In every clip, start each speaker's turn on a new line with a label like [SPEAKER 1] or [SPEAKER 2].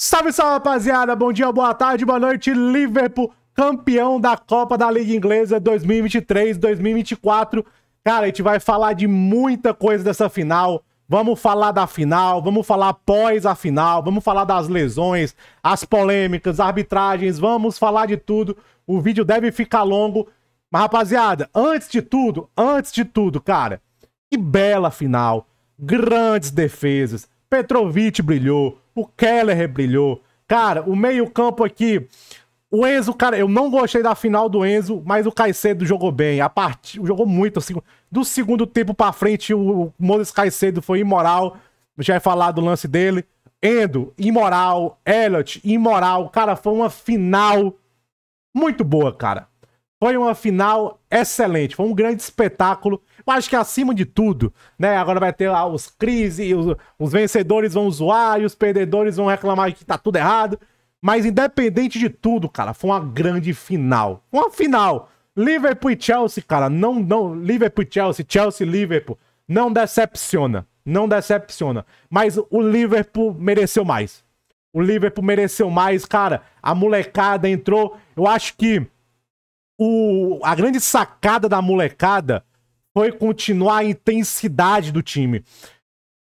[SPEAKER 1] Salve, salve, rapaziada! Bom dia, boa tarde, boa noite, Liverpool, campeão da Copa da Liga Inglesa 2023-2024. Cara, a gente vai falar de muita coisa dessa final. Vamos falar da final, vamos falar pós a final, vamos falar das lesões, as polêmicas, arbitragens, vamos falar de tudo. O vídeo deve ficar longo. Mas, rapaziada, antes de tudo, antes de tudo, cara, que bela final. Grandes defesas. Petrovic brilhou. O Keller brilhou. Cara, o meio-campo aqui. O Enzo, cara, eu não gostei da final do Enzo, mas o Caicedo jogou bem. A part... Jogou muito. Assim, do segundo tempo pra frente, o Moses Caicedo foi imoral. Já ia é falar do lance dele. Endo, imoral. Elliot, imoral. Cara, foi uma final muito boa, cara. Foi uma final excelente, foi um grande espetáculo. Eu acho que acima de tudo, né? Agora vai ter lá os crises, os, os vencedores vão zoar e os perdedores vão reclamar que tá tudo errado. Mas independente de tudo, cara, foi uma grande final. Uma final. Liverpool e Chelsea, cara, não, não, Liverpool e Chelsea, Chelsea e Liverpool, não decepciona, não decepciona. Mas o Liverpool mereceu mais. O Liverpool mereceu mais, cara. A molecada entrou. Eu acho que o, a grande sacada da molecada foi continuar a intensidade do time.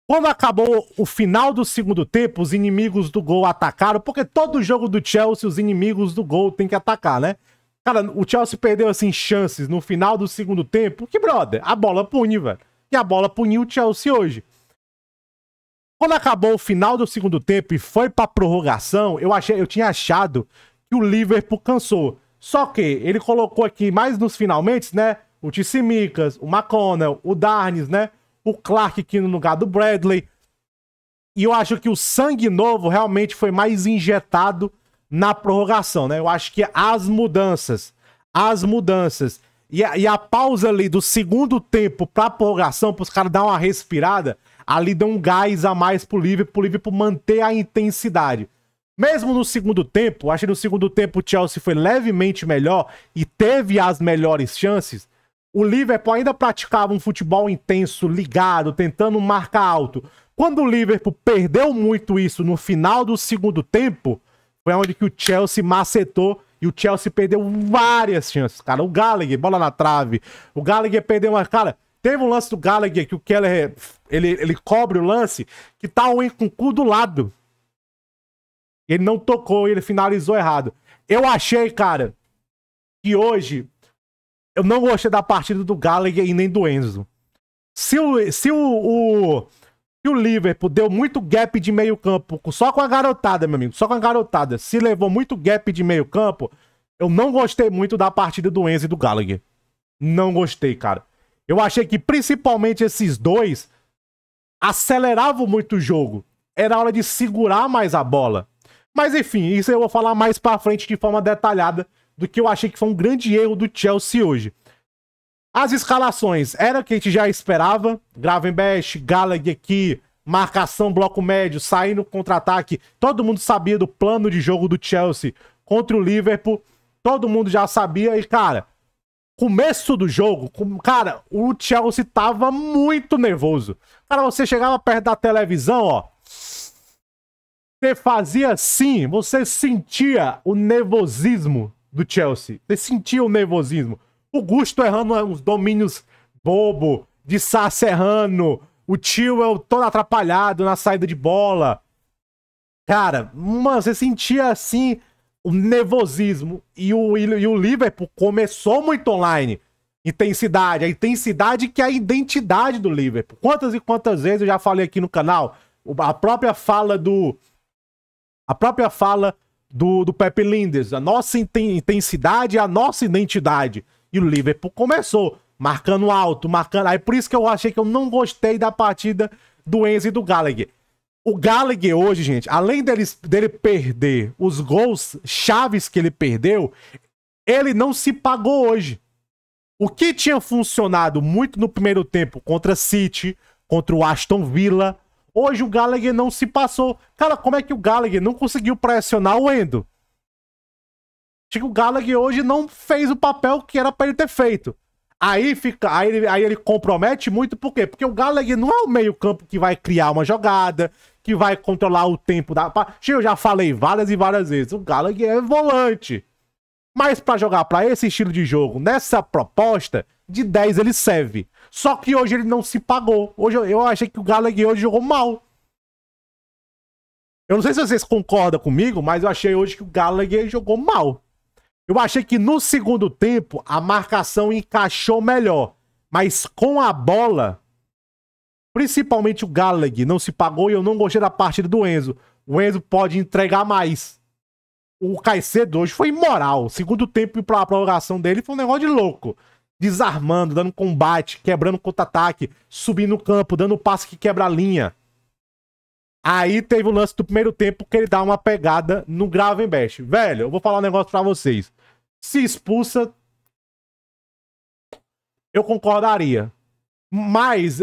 [SPEAKER 1] Quando acabou o final do segundo tempo, os inimigos do gol atacaram, porque todo jogo do Chelsea, os inimigos do gol têm que atacar, né? Cara, o Chelsea perdeu, assim, chances no final do segundo tempo. Que, brother, a bola pune, velho. E a bola puniu o Chelsea hoje. Quando acabou o final do segundo tempo e foi pra prorrogação, eu, achei, eu tinha achado que o Liverpool cansou. Só que ele colocou aqui mais nos finalmente, né? O Tissimicas, o McConnell, o Darnes, né? O Clark aqui no lugar do Bradley. E eu acho que o sangue novo realmente foi mais injetado na prorrogação, né? Eu acho que as mudanças, as mudanças e a, e a pausa ali do segundo tempo pra prorrogação, pros caras dar uma respirada, ali deu um gás a mais pro Liverpool, pro Liverpool manter a intensidade. Mesmo no segundo tempo, acho que no segundo tempo o Chelsea foi levemente melhor e teve as melhores chances. O Liverpool ainda praticava um futebol intenso, ligado, tentando marcar alto. Quando o Liverpool perdeu muito isso no final do segundo tempo, foi onde que o Chelsea macetou e o Chelsea perdeu várias chances, cara. O Gallagher, bola na trave. O Gallagher perdeu uma. Cara, teve um lance do Gallagher que o Keller ele, ele cobre o lance que tá o cu do lado. Ele não tocou, ele finalizou errado. Eu achei, cara, que hoje eu não gostei da partida do Gallagher e nem do Enzo. Se o, se o, o, se o Liverpool deu muito gap de meio campo, só com a garotada, meu amigo, só com a garotada, se levou muito gap de meio campo, eu não gostei muito da partida do Enzo e do Gallagher. Não gostei, cara. Eu achei que principalmente esses dois aceleravam muito o jogo. Era hora de segurar mais a bola. Mas enfim, isso eu vou falar mais para frente de forma detalhada do que eu achei que foi um grande erro do Chelsea hoje. As escalações era o que a gente já esperava. Gravenbest, Gallagher aqui, marcação, bloco médio, saindo contra-ataque. Todo mundo sabia do plano de jogo do Chelsea contra o Liverpool. Todo mundo já sabia e, cara, começo do jogo, cara, o Chelsea tava muito nervoso. Cara, você chegava perto da televisão, ó, você fazia assim, você sentia o nervosismo do Chelsea. Você sentia o nervosismo. O Gusto errando é uns domínios bobo, de Sá errando, o Tio todo atrapalhado na saída de bola. Cara, mano, você sentia assim o nervosismo. E o, e o Liverpool começou muito online. Intensidade, a intensidade que é a identidade do Liverpool. Quantas e quantas vezes eu já falei aqui no canal, a própria fala do, a própria fala do, do Pepe Linders, a nossa intensidade, é a nossa identidade. E o Liverpool começou marcando alto, marcando. Aí por isso que eu achei que eu não gostei da partida do Enzo e do Gallagher. O Gallagher hoje, gente, além dele, dele perder os gols chaves que ele perdeu, ele não se pagou hoje. O que tinha funcionado muito no primeiro tempo contra City, contra o Aston Villa, Hoje o Gallagher não se passou. Cara, como é que o Gallagher não conseguiu pressionar o Endo? Tipo, Acho que o Gallagher hoje não fez o papel que era para ele ter feito. Aí fica, aí ele, aí ele compromete muito por quê? Porque o Gallagher não é o meio-campo que vai criar uma jogada, que vai controlar o tempo da. Eu já falei várias e várias vezes, o Gallagher é volante. Mas para jogar para esse estilo de jogo, nessa proposta, de 10 ele serve. Só que hoje ele não se pagou. Hoje eu, eu achei que o Gallagher hoje jogou mal. Eu não sei se vocês concordam comigo, mas eu achei hoje que o Gallagher jogou mal. Eu achei que no segundo tempo a marcação encaixou melhor, mas com a bola, principalmente o Gallagher não se pagou e eu não gostei da partida do Enzo. O Enzo pode entregar mais. O Caicedo hoje foi imoral. Segundo tempo e a prorrogação dele foi um negócio de louco desarmando, dando combate, quebrando contra-ataque, subindo o campo, dando passe que quebra a linha. Aí teve o lance do primeiro tempo que ele dá uma pegada no Gravenbest. Velho, eu vou falar um negócio pra vocês. Se expulsa, eu concordaria. Mas,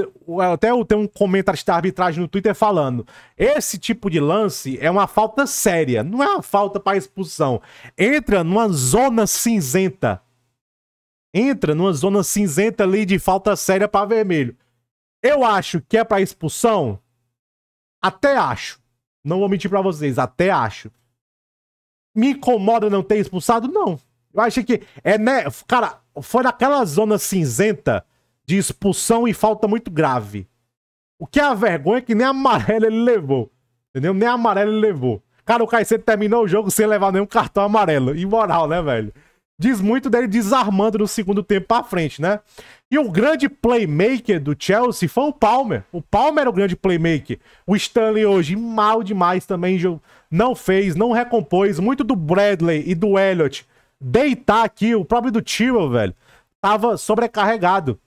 [SPEAKER 1] até eu tenho um comentário de arbitragem no Twitter falando: esse tipo de lance é uma falta séria, não é uma falta para expulsão. Entra numa zona cinzenta entra numa zona cinzenta ali de falta séria para vermelho. Eu acho que é para expulsão. Até acho. Não vou mentir para vocês, até acho. Me incomoda não ter expulsado? Não. Eu acho que é, né, cara, foi naquela zona cinzenta de expulsão e falta muito grave. O que é a vergonha é que nem amarelo ele levou. Entendeu? Nem amarelo ele levou. Cara, o Caicedo terminou o jogo sem levar nenhum cartão amarelo. Imoral, né, velho? diz muito dele desarmando no segundo tempo para frente, né? E o grande playmaker do Chelsea foi o Palmer. O Palmer era o grande playmaker. O Stanley hoje mal demais também não fez, não recompôs muito do Bradley e do Elliot. Deitar aqui o próprio do Tiro, velho, tava sobrecarregado.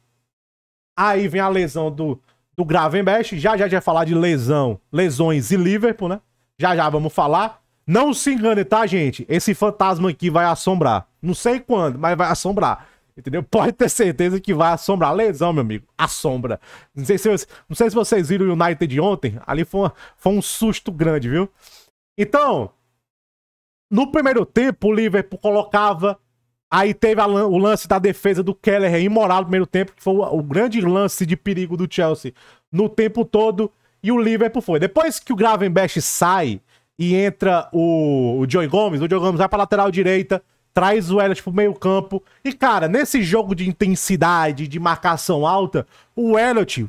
[SPEAKER 1] Aí vem a lesão do do Gravenberch, já já já falar de lesão, lesões e Liverpool, né? Já já vamos falar. Não se engane, tá, gente? Esse fantasma aqui vai assombrar. Não sei quando, mas vai assombrar. Entendeu? Pode ter certeza que vai assombrar. Lesão, meu amigo. Assombra. Não sei se, não sei se vocês viram o United de ontem. Ali foi, uma, foi um susto grande, viu? Então, no primeiro tempo, o Liverpool colocava. Aí teve a, o lance da defesa do Keller é imoral no primeiro tempo, que foi o, o grande lance de perigo do Chelsea no tempo todo. E o Liverpool foi. Depois que o Gravenberch sai, e entra o, o Joey Gomes, o Joey Gomes vai pra lateral direita, traz o Elliott pro meio campo. E, cara, nesse jogo de intensidade, de marcação alta, o Elliott,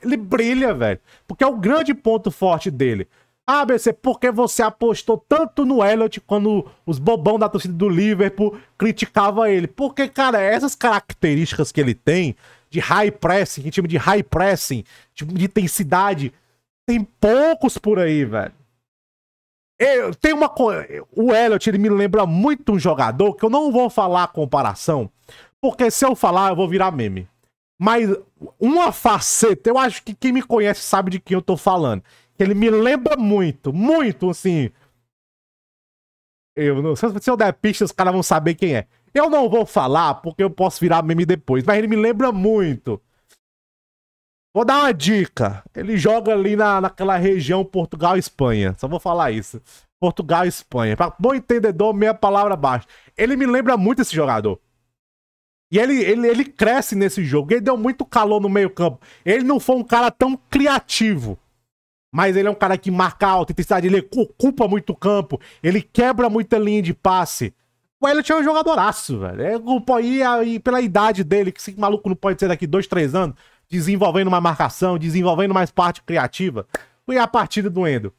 [SPEAKER 1] ele brilha, velho. Porque é o grande ponto forte dele. Ah, BC, por que você apostou tanto no Elliott quando os bobão da torcida do Liverpool criticava ele? Porque, cara, essas características que ele tem de high pressing, time de high pressing, de intensidade, tem poucos por aí, velho. Eu, tem uma O Elliot, ele me lembra muito um jogador que eu não vou falar a comparação, porque se eu falar, eu vou virar meme. Mas uma faceta, eu acho que quem me conhece sabe de quem eu tô falando. Ele me lembra muito, muito, assim. Eu não sei se eu der pista, os caras vão saber quem é. Eu não vou falar porque eu posso virar meme depois, mas ele me lembra muito Vou dar uma dica. Ele joga ali na, naquela região Portugal Espanha. Só vou falar isso. Portugal Espanha. Pra bom entendedor, meia palavra baixa. Ele me lembra muito esse jogador. E ele, ele, ele cresce nesse jogo. Ele deu muito calor no meio-campo. Ele não foi um cara tão criativo. Mas ele é um cara que marca alta intensidade. Ele ocupa muito campo. Ele quebra muita linha de passe. O ele é um jogadoraço, velho. É, e pela idade dele, que esse maluco não pode ser daqui dois, três anos desenvolvendo uma marcação, desenvolvendo mais parte criativa. Foi a partida do Endo.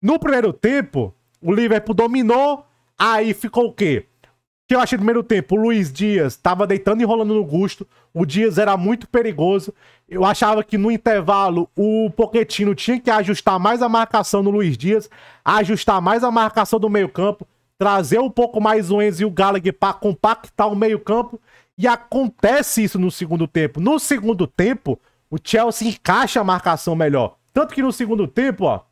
[SPEAKER 1] No primeiro tempo, o Liverpool dominou, aí ficou o quê? O que eu achei no primeiro tempo? O Luiz Dias estava deitando e rolando no Gusto. O Dias era muito perigoso. Eu achava que no intervalo o Poquetino tinha que ajustar mais a marcação no Luiz Dias, ajustar mais a marcação do meio-campo, trazer um pouco mais o Enzo e o Gallagher para compactar o meio-campo e acontece isso no segundo tempo. No segundo tempo, o Chelsea encaixa a marcação melhor. Tanto que no segundo tempo, ó,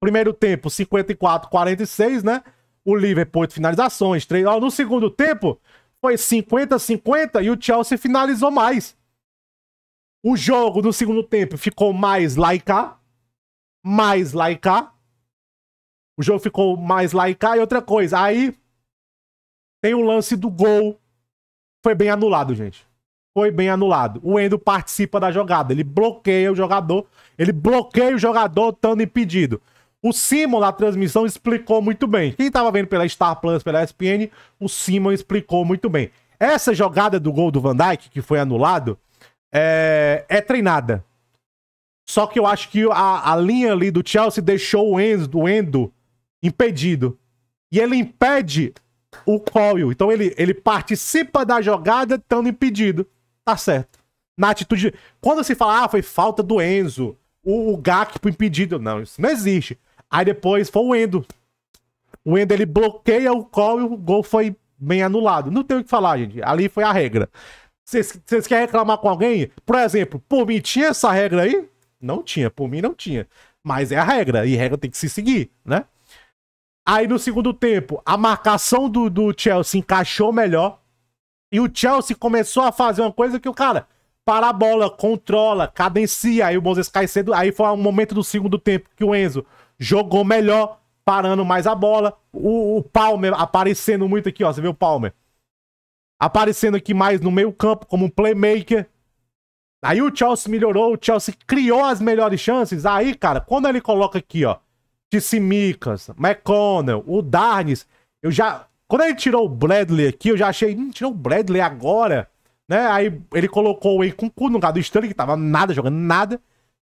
[SPEAKER 1] primeiro tempo 54-46, né? O Liverpool finalizações, três. Ó, no segundo tempo foi 50-50 e o Chelsea finalizou mais. O jogo no segundo tempo ficou mais laicá. Mais laicá. O jogo ficou mais laicá. E outra coisa, aí tem o lance do gol foi bem anulado, gente. Foi bem anulado. O Endo participa da jogada. Ele bloqueia o jogador. Ele bloqueia o jogador estando impedido. O Simon na transmissão explicou muito bem. Quem estava vendo pela Star Plus, pela ESPN, o Simon explicou muito bem. Essa jogada do gol do Van Dijk, que foi anulado, é, é treinada. Só que eu acho que a, a, linha ali do Chelsea deixou o Endo, o Endo impedido. E ele impede o Coil. Então ele, ele participa da jogada estando impedido. Tá certo. Na atitude. Quando se fala, ah, foi falta do Enzo, o, o Gakpo impedido. Não, isso não existe. Aí depois foi o Endo. O Endo ele bloqueia o Coil, o gol foi bem anulado. Não tem o que falar, gente. Ali foi a regra. Vocês querem reclamar com alguém? Por exemplo, por mim tinha essa regra aí? Não tinha, por mim não tinha. Mas é a regra, e regra tem que se seguir, né? Aí no segundo tempo, a marcação do, do Chelsea encaixou melhor. E o Chelsea começou a fazer uma coisa que o cara para a bola, controla, cadencia. Aí o Moses cedo. Aí foi um momento do segundo tempo que o Enzo jogou melhor, parando mais a bola. O, o Palmer aparecendo muito aqui, ó. Você vê o Palmer? Aparecendo aqui mais no meio-campo como um playmaker. Aí o Chelsea melhorou, o Chelsea criou as melhores chances. Aí, cara, quando ele coloca aqui, ó. Tissimicas, McConnell, o Darnes. Eu já. Quando ele tirou o Bradley aqui, eu já achei. Hum, tirou o Bradley agora. Né? Aí ele colocou o com no lugar do Stanley, que tava nada, jogando nada.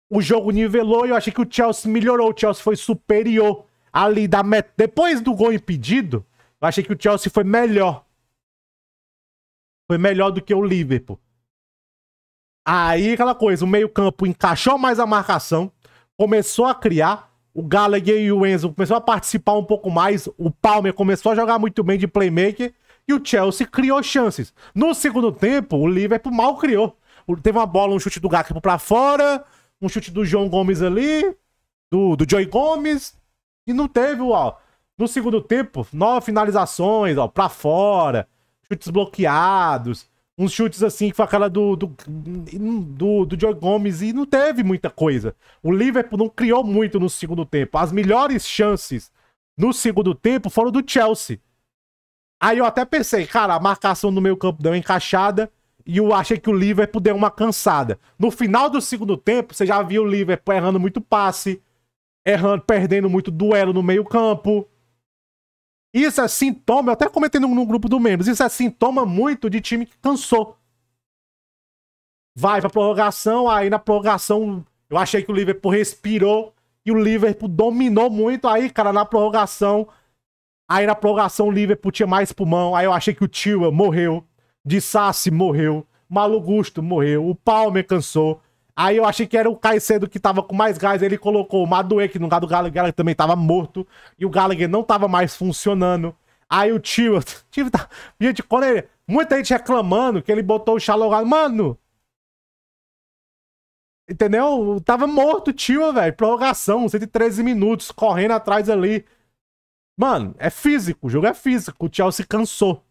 [SPEAKER 1] O jogo nivelou e eu achei que o Chelsea melhorou. O Chelsea foi superior ali da meta. Depois do gol impedido, eu achei que o Chelsea foi melhor. Foi melhor do que o Liverpool. Aí aquela coisa, o meio-campo encaixou mais a marcação, começou a criar o Gallagher e o Enzo começaram a participar um pouco mais, o Palmer começou a jogar muito bem de playmaker e o Chelsea criou chances. No segundo tempo, o Liverpool mal criou. Teve uma bola, um chute do Gakpo para fora, um chute do João Gomes ali, do, do Joy Gomes, e não teve, ó. No segundo tempo, nove finalizações, ó, pra fora, chutes bloqueados uns chutes assim com a cara do do, do, do Joe Gomes e não teve muita coisa. O Liverpool não criou muito no segundo tempo. As melhores chances no segundo tempo foram do Chelsea. Aí eu até pensei, cara, a marcação no meio campo deu encaixada e eu achei que o Liverpool deu uma cansada. No final do segundo tempo, você já viu o Liverpool errando muito passe, errando, perdendo muito duelo no meio campo. Isso é sintoma, eu até comentei no, no grupo do membros, isso é sintoma muito de time que cansou. Vai pra prorrogação, aí na prorrogação eu achei que o Liverpool respirou e o Liverpool dominou muito. Aí, cara, na prorrogação, aí na prorrogação o Liverpool tinha mais pulmão. Aí eu achei que o Tio morreu, de Sassi morreu, Malugusto morreu, o Palmer cansou. Aí eu achei que era o Caicedo que tava com mais gás, ele colocou o Madue, que no lugar do Gallagher, também tava morto, e o Gallagher não tava mais funcionando. Aí o Tio, Tio tá... Gente, quando ele... Muita gente reclamando que ele botou o Shallow Mano, Entendeu? Tava morto, tio, velho. Prorrogação, 113 minutos, correndo atrás ali. Mano, é físico, o jogo é físico. O se cansou.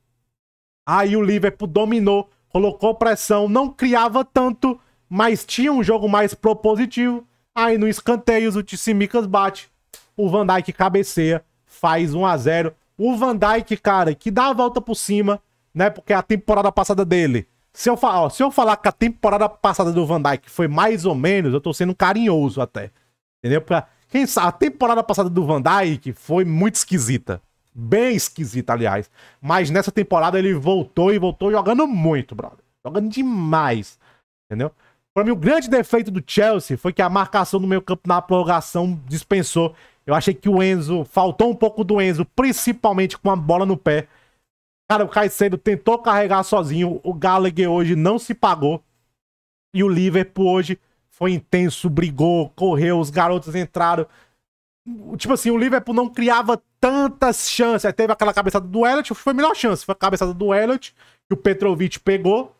[SPEAKER 1] Aí o Liverpool dominou, colocou pressão, não criava tanto mas tinha um jogo mais propositivo. Aí no escanteio o Tissimicas bate, o Van Dyke cabeceia, faz 1 a 0. O Van Dyke, cara, que dá a volta por cima, né? Porque a temporada passada dele. Se eu, falar, ó, se eu falar que a temporada passada do Van Dyke foi mais ou menos, eu tô sendo carinhoso até. Entendeu? Porque quem sabe, a temporada passada do Van Dyke foi muito esquisita. Bem esquisita, aliás. Mas nessa temporada ele voltou e voltou jogando muito, brother. Jogando demais. Entendeu? Para mim, o grande defeito do Chelsea foi que a marcação do meio campo na prorrogação dispensou. Eu achei que o Enzo, faltou um pouco do Enzo, principalmente com a bola no pé. Cara, o Caicedo tentou carregar sozinho, o Gallagher hoje não se pagou. E o Liverpool hoje foi intenso, brigou, correu, os garotos entraram. Tipo assim, o Liverpool não criava tantas chances. Aí teve aquela cabeçada do Elliot, foi a melhor chance. Foi a cabeçada do Elliot, que o Petrovic pegou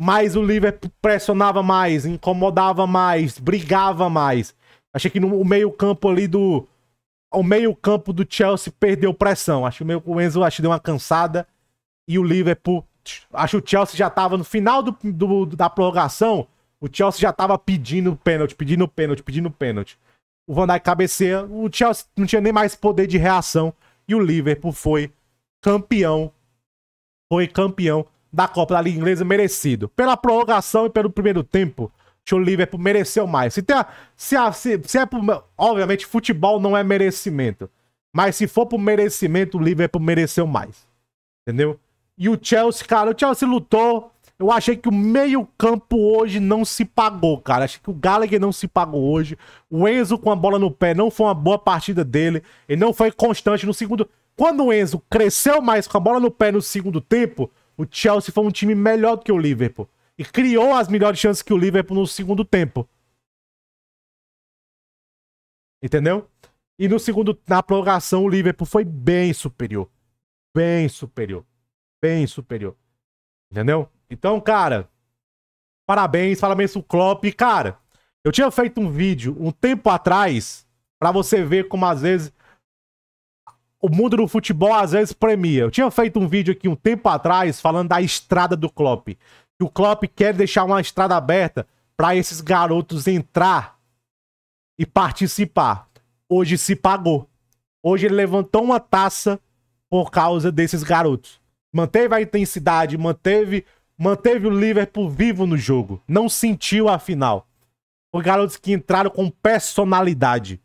[SPEAKER 1] mas o Liverpool pressionava mais, incomodava mais, brigava mais. Achei que no meio-campo ali do. O meio-campo do Chelsea perdeu pressão. Acho que o, o Enzo acho, deu uma cansada. E o Liverpool. Acho que o Chelsea já tava no final do, do da prorrogação. O Chelsea já tava pedindo pênalti, pedindo pênalti, pedindo pênalti. O Van Dijk cabeceia, o Chelsea não tinha nem mais poder de reação e o Liverpool foi campeão. Foi campeão da Copa da Liga Inglesa merecido. Pela prorrogação e pelo primeiro tempo, o Liverpool mereceu mais. Se, tem a, se, a, se, se é por, obviamente, futebol não é merecimento. Mas se for por merecimento, o Liverpool mereceu mais. Entendeu? E o Chelsea, cara, o Chelsea lutou. Eu achei que o meio-campo hoje não se pagou, cara. Achei que o Gallagher não se pagou hoje. O Enzo com a bola no pé não foi uma boa partida dele. Ele não foi constante no segundo. Quando o Enzo cresceu mais com a bola no pé no segundo tempo, o Chelsea foi um time melhor do que o Liverpool. E criou as melhores chances que o Liverpool no segundo tempo. Entendeu? E no segundo, na prorrogação, o Liverpool foi bem superior. Bem superior. Bem superior. Entendeu? Então, cara, parabéns, parabéns pro Klopp. E, cara, eu tinha feito um vídeo um tempo atrás para você ver como às vezes o mundo do futebol às vezes premia. Eu tinha feito um vídeo aqui um tempo atrás falando da estrada do Klopp. Que o Klopp quer deixar uma estrada aberta para esses garotos entrar e participar. Hoje se pagou. Hoje ele levantou uma taça por causa desses garotos. Manteve a intensidade, manteve, manteve o Liverpool vivo no jogo. Não sentiu a final. Os garotos que entraram com personalidade.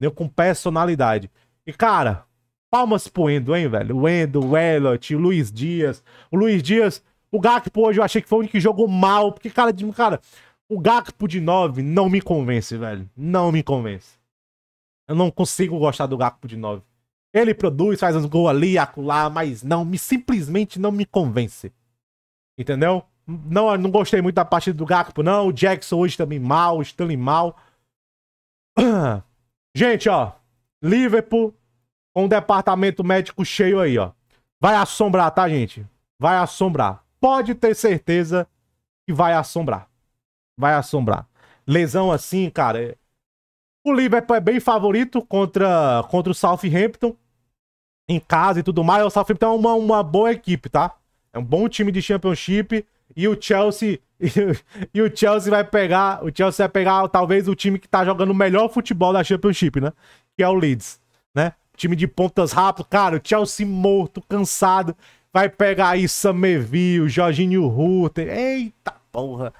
[SPEAKER 1] Né? Com personalidade. E, cara, Palmas pro Endo, hein, velho? O Endo, o Elliot, o Luiz Dias. O Luiz Dias, o Gakpo hoje eu achei que foi o único que jogou mal, porque, cara, cara o Gakpo de 9 não me convence, velho. Não me convence. Eu não consigo gostar do Gakpo de 9. Ele produz, faz uns gols ali, acolá, mas não, me simplesmente não me convence. Entendeu? Não, não gostei muito da partida do Gakpo, não. O Jackson hoje também mal, o Stanley mal. Gente, ó. Liverpool com o departamento médico cheio aí, ó. Vai assombrar, tá, gente? Vai assombrar. Pode ter certeza que vai assombrar. Vai assombrar. Lesão assim, cara. É- o Liverpool é bem favorito contra, contra o Southampton. Em casa e tudo mais. O Southampton é uma, uma boa equipe, tá? É um bom time de Championship. E o Chelsea. E, e, o Chelsea vai pegar. O Chelsea vai pegar talvez o time que tá jogando o melhor futebol da Championship, né? Que é o Leeds time de pontas rápido, cara, o Chelsea morto, cansado, vai pegar aí Samerville, Jorginho Rutter, eita porra.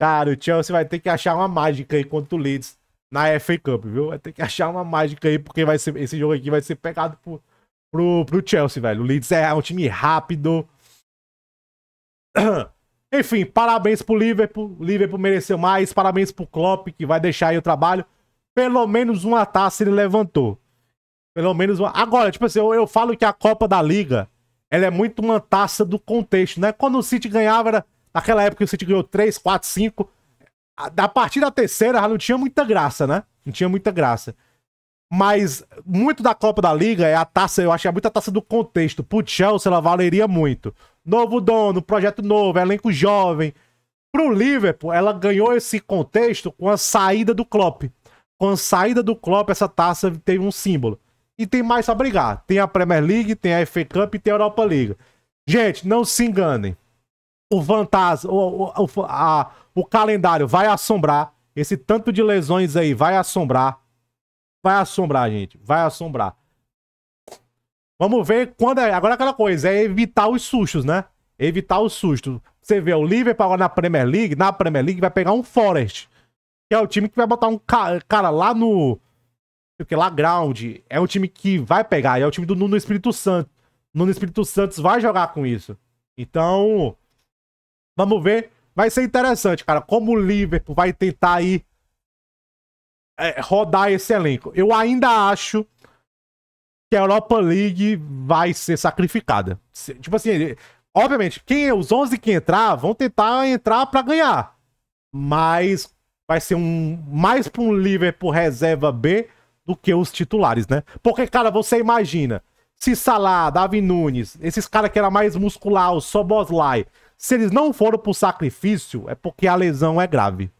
[SPEAKER 1] Cara, o Chelsea vai ter que achar uma mágica aí contra o Leeds na FA Cup, viu? Vai ter que achar uma mágica aí, porque vai ser, esse jogo aqui vai ser pegado pro, pro, pro Chelsea, velho. O Leeds é um time rápido. Enfim, parabéns pro Liverpool. O Liverpool mereceu mais. Parabéns pro Klopp, que vai deixar aí o trabalho. Pelo menos uma taça ele levantou. Pelo menos uma. Agora, tipo assim, eu, eu falo que a Copa da Liga ela é muito uma taça do contexto, né? Quando o City ganhava, era... naquela época o City ganhou 3, 4, 5. A, a partir da terceira já não tinha muita graça, né? Não tinha muita graça. Mas muito da Copa da Liga é a taça, eu acho que é muito a taça do contexto. Pro Chelsea ela valeria muito. Novo dono, projeto novo, elenco jovem. Pro Liverpool, ela ganhou esse contexto com a saída do Klopp. Com a saída do Klopp, essa taça teve um símbolo e tem mais a brigar. Tem a Premier League, tem a FA Cup e tem a Europa League. Gente, não se enganem. O fantasma, o, o, a, o calendário vai assombrar. Esse tanto de lesões aí vai assombrar. Vai assombrar, gente. Vai assombrar. Vamos ver quando é. Agora aquela coisa, é evitar os sustos, né? Evitar os sustos. Você vê o Liverpool agora na Premier League, na Premier League vai pegar um Forest, que é o time que vai botar um cara lá no porque lá Ground é um time que vai pegar, é o time do Nuno Espírito Santo. Nuno Espírito Santos vai jogar com isso. Então, vamos ver. Vai ser interessante, cara, como o Liverpool vai tentar aí é, rodar esse elenco. Eu ainda acho que a Europa League vai ser sacrificada. Tipo assim, obviamente, quem os 11 que entrar vão tentar entrar para ganhar. Mas vai ser um mais para um Liverpool reserva B do que os titulares, né? Porque, cara, você imagina, se Salah, Davi Nunes, esses caras que era mais muscular, o Soboslai, se eles não foram pro sacrifício, é porque a lesão é grave.